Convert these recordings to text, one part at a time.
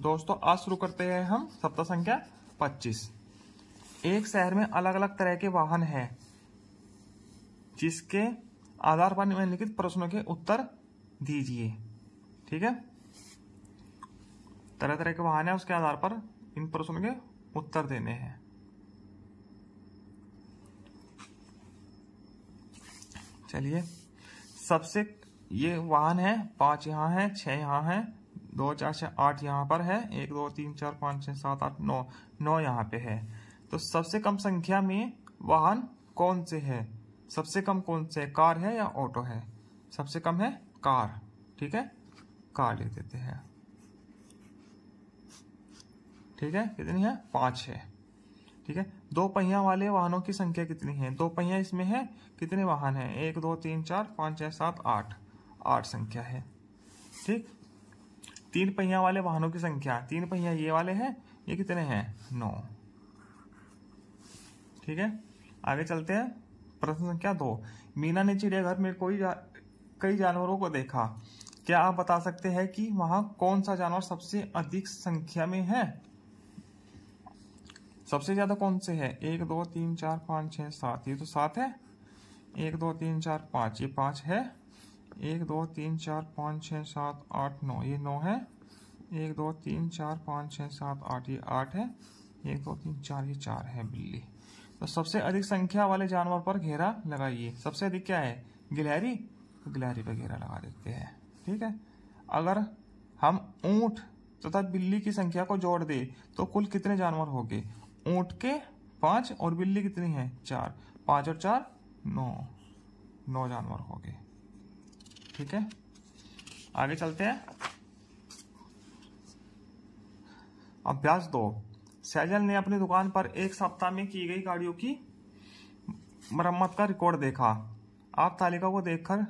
दोस्तों आज शुरू करते हैं हम सप्ताह संख्या 25 एक शहर में अलग अलग तरह के वाहन हैं जिसके आधार पर निम्नलिखित प्रश्नों के उत्तर दीजिए ठीक है तरह तरह के वाहन है उसके आधार पर इन प्रश्नों के उत्तर देने हैं चलिए सबसे ये वाहन है पांच यहां है छह यहां है दो चार छः आठ यहाँ पर है एक दो तीन चार पाँच छः सात आठ नौ नौ यहाँ पे है तो सबसे कम संख्या में वाहन कौन से है सबसे कम कौन से है कार है या ऑटो है सबसे कम है कार ठीक है कार ले देते हैं ठीक है कितनी है पाँच है ठीक है दो पहिया वाले वाहनों की संख्या कितनी है दो पहिया इसमें है कितने वाहन है एक दो तीन चार पाँच छः सात आठ आठ संख्या है ठीक तीन पहिया वाले वाहनों की संख्या तीन पहिया ये वाले हैं ये कितने हैं नौ ठीक है आगे चलते हैं प्रश्न संख्या दो मीना ने चिड़ियाघर में कोई जा, कई जानवरों को देखा क्या आप बता सकते हैं कि वहां कौन सा जानवर सबसे अधिक संख्या में है सबसे ज्यादा कौन से है एक दो तीन चार पाँच छ सात ये तो सात है एक दो तीन चार पाँच ये पाँच है एक दो तीन चार पाँच छः सात आठ नौ ये नौ है एक दो तीन चार पाँच छः सात आठ ये आठ है एक दो तीन चार ये चार है बिल्ली तो सबसे अधिक संख्या वाले जानवर पर घेरा लगाइए सबसे अधिक क्या है गिलहरी तो गिलहरी पर घेरा लगा देते हैं ठीक है अगर हम ऊँट तथा बिल्ली की संख्या को जोड़ दे तो कुल कितने जानवर हो गए ऊँट के पाँच और बिल्ली कितनी है चार पाँच और चार नौ नौ जानवर हो गए ठीक है आगे चलते हैं अभ्यास दो सैजल ने अपनी दुकान पर एक सप्ताह में की गई गाड़ियों की मरम्मत का रिकॉर्ड देखा आप तालिका को देखकर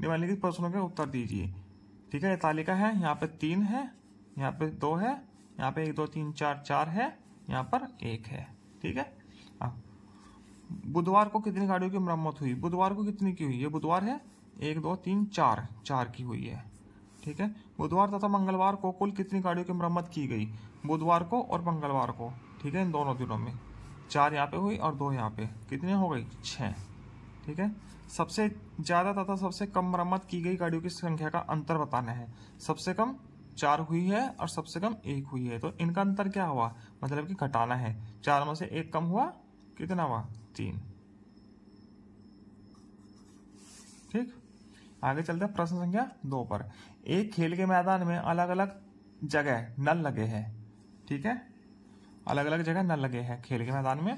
निम्नलिखित प्रश्नों के उत्तर दीजिए ठीक है ये तालिका है यहाँ पे तीन है यहाँ पे दो है यहाँ पे एक दो तीन चार चार है यहाँ पर एक है ठीक है हाँ। बुधवार को कितनी गाड़ियों की मरम्मत हुई बुधवार को कितनी की हुई ये बुधवार है एक दो तीन चार चार की हुई है ठीक है बुधवार तथा मंगलवार को कुल कितनी गाड़ियों की मरम्मत की गई बुधवार को और मंगलवार को ठीक है इन दोनों दिनों में चार यहाँ पे हुई और दो यहाँ पे कितने हो गई छः ठीक है सबसे ज़्यादा तथा सबसे कम मरम्मत की गई गाड़ियों की संख्या का अंतर बताना है सबसे कम चार हुई है और सबसे कम एक हुई है तो इनका अंतर क्या हुआ मतलब कि घटाना है चार में से एक कम हुआ कितना हुआ तीन ठीक आगे चलते हैं प्रश्न संख्या दो पर एक खेल के मैदान में अलग अलग जगह नल लगे हैं ठीक है अलग अलग जगह नल लगे हैं खेल के मैदान में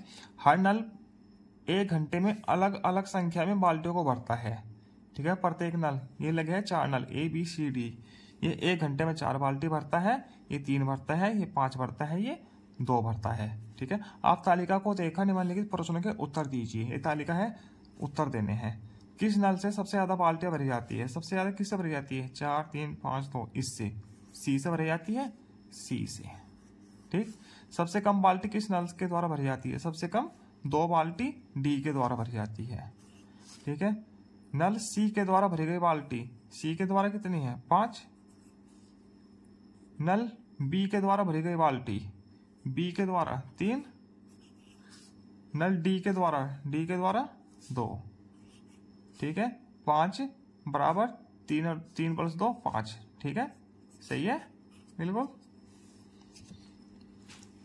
हर नल एक घंटे में अलग अलग संख्या में बाल्टियों को भरता है ठीक है प्रत्येक नल ये लगे हैं चार नल ए बी सी डी ये एक घंटे में चार बाल्टी भरता है ये तीन भरता है ये पांच भरता है ये दो भरता है ठीक है आप तालिका को देखा निम्नलिखित प्रश्नों के उत्तर दीजिए ये तालिका है उत्तर देने हैं किस नल से सबसे ज़्यादा बाल्टियां भरी जाती है सबसे ज़्यादा किससे भरी जाती है चार तीन पांच दो इससे सी से भरी जाती है सी से ठीक सबसे कम बाल्टी किस नल के द्वारा भरी जाती है सबसे कम दो बाल्टी डी के द्वारा भरी जाती है ठीक है नल सी के द्वारा भरी गई बाल्टी सी के द्वारा कितनी है पांच नल बी के द्वारा भरी गई बाल्टी बी के द्वारा तीन नल डी के द्वारा डी के द्वारा दो ठीक है पाँच बराबर तीन और तीन प्लस दो पाँच ठीक है सही है बिल्कुल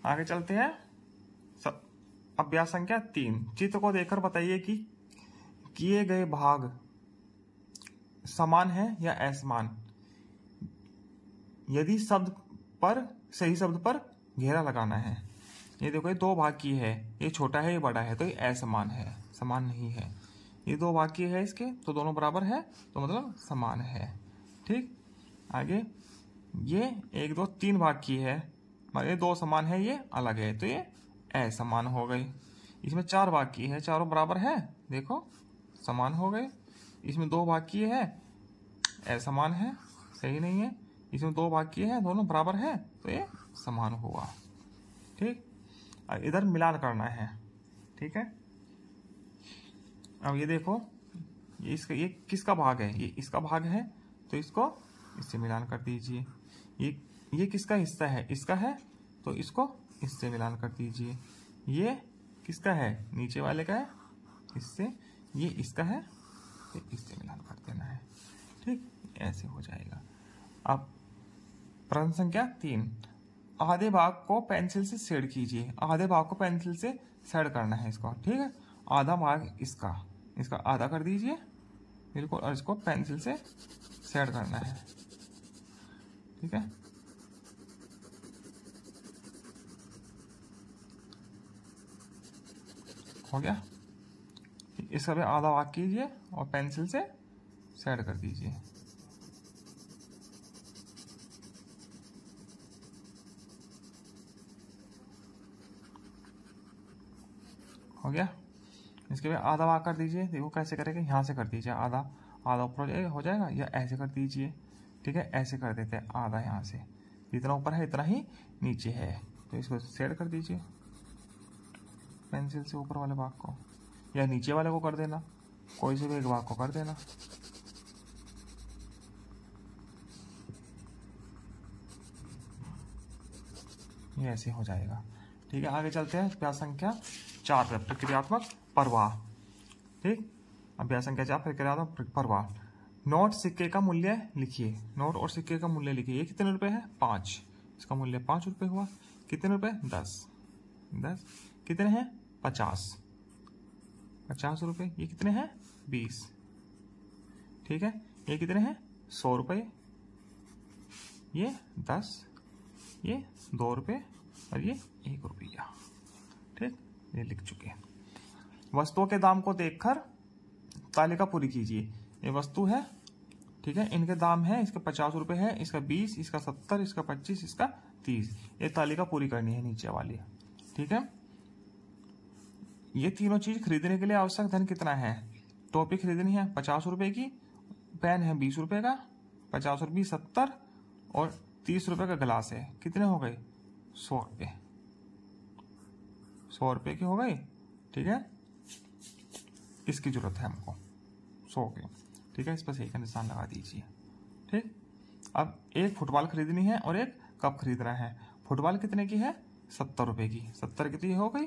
आगे चलते हैं अभ्यास संख्या तीन चित्र को देखकर बताइए कि किए गए भाग समान है या असमान यदि शब्द पर सही शब्द पर घेरा लगाना है ये देखो ये दो भाग की है ये छोटा है ये बड़ा है तो ये असमान है समान नहीं है ये दो वाक्य है इसके तो दोनों बराबर है तो मतलब समान है ठीक आगे ये एक दो तीन वाक्य है मतलब ये दो समान है ये अलग है तो ये असमान हो गई इसमें चार वाक्य है चारों बराबर है देखो समान हो गए इसमें दो वाक्य है असमान है सही नहीं है इसमें दो वाक्य है दोनों बराबर है तो ये समान हुआ ठीक इधर मिलान करना है ठीक है अब ये देखो ये इसका ये किसका भाग है ये इसका भाग है तो इसको इससे मिलान कर दीजिए ये ये किसका हिस्सा है इसका है तो इसको इससे मिलान कर दीजिए ये किसका है नीचे वाले का है इससे ये इसका है तो इससे मिलान कर देना है ठीक ऐसे हो जाएगा अब प्रश्न संख्या तीन आधे भाग को पेंसिल से सेड़ कीजिए आधे भाग को पेंसिल से सेड़ करना है इसको ठीक है आधा भाग इसका इसका आधा कर दीजिए बिल्कुल और इसको पेंसिल से सेट करना है ठीक है हो गया इसका भी आधा वाक कीजिए और पेंसिल से सेट कर दीजिए हो गया इसके बाद आधा भाग कर दीजिए देखो कैसे करेंगे यहाँ से कर दीजिए आधा आधा ऊपर हो जाएगा या ऐसे कर दीजिए ठीक है ऐसे कर देते हैं आधा यहाँ से जितना ऊपर है इतना ही नीचे है तो इसको सेड कर दीजिए पेंसिल से ऊपर वाले भाग को या नीचे वाले को कर देना कोई से भी एक भाग को कर देना ये ऐसे हो जाएगा ठीक है आगे चलते हैं प्रयास संख्या चार पर प्रक्रियात्मक प्रवाह ठीक अभ्यास संख्या चार फिर कराता हूँ परवाह नोट सिक्के का मूल्य लिखिए नोट और सिक्के का मूल्य लिखिए ये कितने रुपए है पाँच इसका मूल्य पाँच रुपये हुआ कितने रुपए दस दस कितने हैं पचास पचास रुपये ये कितने हैं बीस ठीक है ये कितने हैं सौ रुपये ये दस ये दो रुपये और ये एक रुपया ठीक ये लिख चुके हैं वस्तुओं के दाम को देखकर तालिका पूरी कीजिए ये वस्तु है ठीक है इनके दाम है इसका पचास रुपये है इसका बीस इसका सत्तर इसका पच्चीस इसका तीस ये तालिका पूरी करनी है नीचे वाली ठीक है ये तीनों चीज खरीदने के लिए आवश्यक धन कितना है टोपी खरीदनी है पचास रुपये की पेन है बीस रुपये का पचास और बीस सत्तर और तीस रुपये का गिलास है कितने हो गए सौ रुपये सौ रुपये के हो गए ठीक है इसकी ज़रूरत है हमको सौ के ठीक है इस पर सही का निशान लगा दीजिए ठीक अब एक फुटबॉल खरीदनी है और एक कप खरीद रहा है फुटबॉल कितने की है सत्तर रुपये की सत्तर कितनी हो गई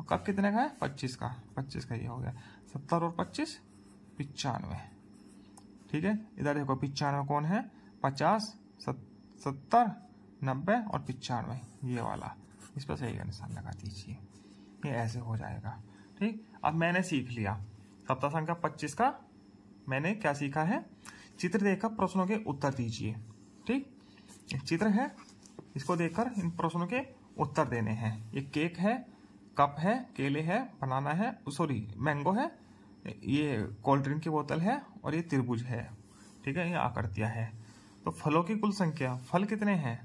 और कप कितने का है पच्चीस का पच्चीस का ये हो गया सत्तर और पच्चीस पचानवे ठीक है इधर देखो पचानवे कौन है पचास सत्तर नब्बे और पचानवे ये वाला इस पर सही का निशान लगा दीजिए ये ऐसे हो जाएगा ठीक अब मैंने सीख लिया सप्ताह संख्या पच्चीस का मैंने क्या सीखा है चित्र देखकर प्रश्नों के उत्तर दीजिए ठीक चित्र है इसको देखकर इन प्रश्नों के उत्तर देने हैं ये केक है कप है केले है बनाना है सॉरी मैंगो है ये कोल्ड ड्रिंक की बोतल है और ये त्रिभुज है ठीक है ये आकृतियाँ है तो फलों की कुल संख्या फल कितने हैं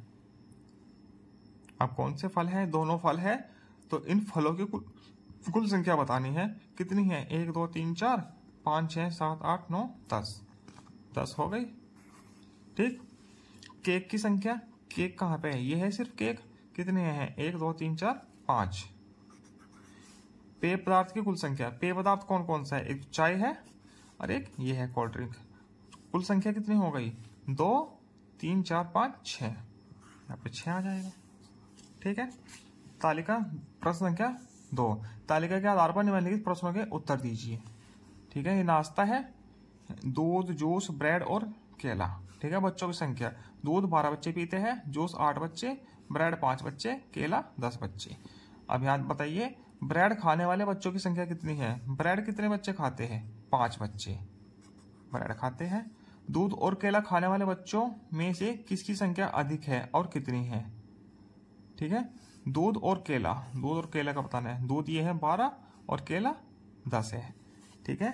अब कौन से फल हैं दोनों फल है तो इन फलों की कुल कुल संख्या बतानी है कितनी है एक दो तीन चार पाँच छः सात आठ नौ दस दस हो गई ठीक केक की संख्या केक कहाँ पे है ये है सिर्फ केक कितने हैं एक दो तीन चार पाँच पेय पदार्थ की कुल संख्या पेय पदार्थ कौन कौन सा है एक चाय है और एक ये है कोल्ड ड्रिंक कुल संख्या कितनी हो गई दो तीन चार पाँच छः यहाँ पे छः आ जाएगा ठीक है तालिका प्रश्न संख्या दो तालिका के आधार पर निम्नलिखित प्रश्नों के उत्तर दीजिए ठीक है ये नाश्ता है दूध जूस ब्रेड और केला ठीक है बच्चों की संख्या दूध बारह बच्चे पीते हैं जूस आठ बच्चे ब्रेड पांच बच्चे केला दस बच्चे अब यहाँ बताइए ब्रेड खाने वाले बच्चों की संख्या कितनी है ब्रेड कितने बच्चे खाते हैं पांच बच्चे ब्रेड खाते हैं दूध और केला खाने वाले बच्चों में से किसकी संख्या अधिक है और कितनी है ठीक है दूध और केला दूध और केला का बताना है दूध ये है बारह और केला दस है ठीक है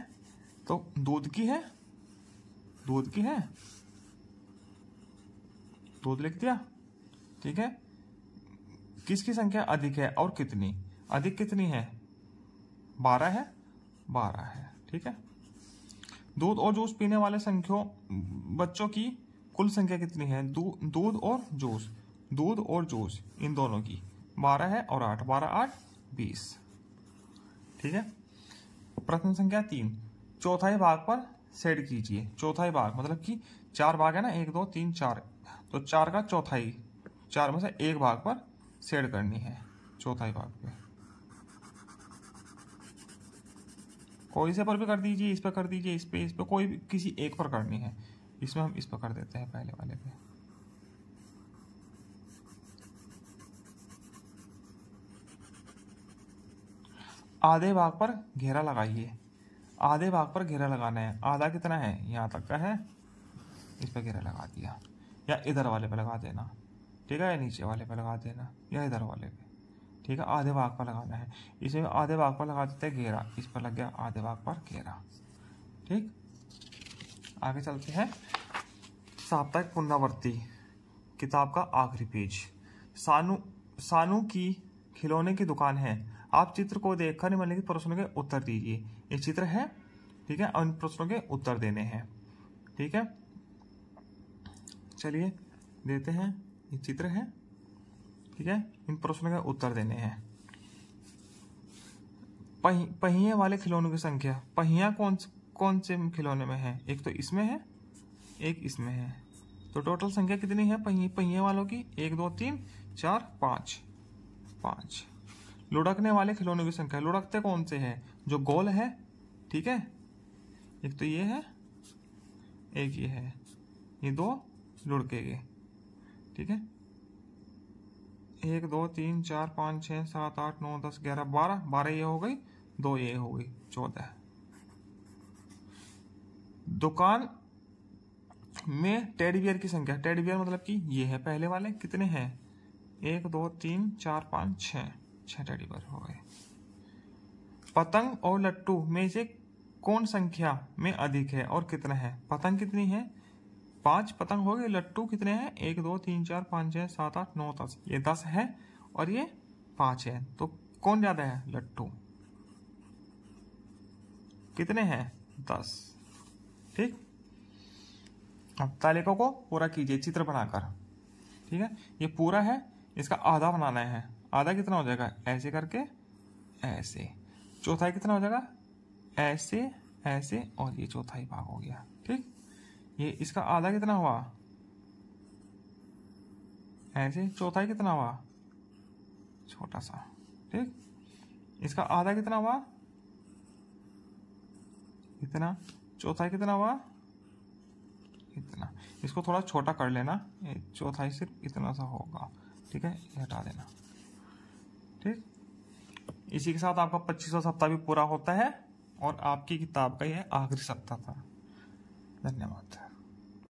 तो दूध की है दूध की है दूध लिख दिया ठीक है किसकी संख्या अधिक है और कितनी अधिक कितनी है बारह है बारह है ठीक है दूध और जूस पीने वाले संख्यों बच्चों की कुल संख्या कितनी है दूध और जूस दूध और जूस इन दोनों की बारह है और आठ बारह आठ बीस ठीक है प्रश्न संख्या तीन चौथाई भाग पर सेट कीजिए चौथाई भाग मतलब कि चार भाग है ना एक दो तीन चार तो चार का चौथाई चार में से एक भाग पर सेट करनी है चौथाई भाग पे कोई से पर भी कर दीजिए इस पर कर दीजिए इस पर इस पर कोई भी किसी एक पर करनी है इसमें हम इस पर कर देते हैं पहले वाले पे आधे भाग पर घेरा लगाइए आधे भाग पर घेरा लगाना है आधा कितना है यहाँ तक का है इस पर घेरा लगा दिया या इधर वाले पर लगा देना ठीक है या नीचे वाले पर लगा देना या इधर वाले पे ठीक है आधे भाग पर लगाना है इसमें आधे भाग पर लगा देते हैं घेरा इस पर लग गया आधे भाग पर घेरा ठीक आगे चलते हैं साप्ताहिक पुनरावृत्ति किताब का आखिरी पेज सानू सानू की खिलौने की दुकान है आप चित्र को देखकर नहीं मानेंगे प्रश्नों के उत्तर दीजिए ये चित्र है ठीक है और इन प्रश्नों के उत्तर देने हैं ठीक है चलिए देते हैं ये चित्र है ठीक है इन प्रश्नों के उत्तर देने हैं पहिए वाले खिलौनों की संख्या पहिया कौन कौन से खिलौने में है एक तो इसमें है एक इसमें है तो टोटल संख्या कितनी है पहिए पहिए वालों की एक दो तीन चार पाँच पाँच लुढ़कने वाले खिलौनों की संख्या लुढ़कते कौन से हैं जो गोल है ठीक है एक तो ये है एक ये है ये दो लुढ़केगे ठीक है एक दो तीन चार पाँच छः सात आठ नौ दस ग्यारह बारह बारह ये हो गई दो ये हो गई चौदह दुकान में टेडी की संख्या टेडी मतलब कि ये है पहले वाले कितने हैं एक दो तीन चार पाँच छः छठी बार हो गए पतंग और लट्टू में से कौन संख्या में अधिक है और कितना है पतंग कितनी है पांच पतंग हो गए लट्टू कितने हैं एक दो तीन चार पाँच छः सात आठ नौ दस ये दस है और ये पांच है तो कौन ज़्यादा है लट्टू कितने हैं दस ठीक अब तालिका को पूरा कीजिए चित्र बनाकर ठीक है ये पूरा है इसका आधा बनाना है आधा कितना हो जाएगा ऐसे करके ऐसे चौथाई कितना हो जाएगा ऐसे ऐसे और ये चौथाई भाग हो गया ठीक ये इसका आधा कितना हुआ ऐसे चौथाई कितना हुआ छोटा सा ठीक इसका आधा कितना हुआ इतना चौथाई कितना हुआ इतना इसको थोड़ा छोटा कर लेना चौथाई सिर्फ इतना सा होगा ठीक है हटा देना इसी के साथ आपका पच्चीसवा सप्ताह भी पूरा होता है और आपकी किताब का यह आखिरी सप्ताह था धन्यवाद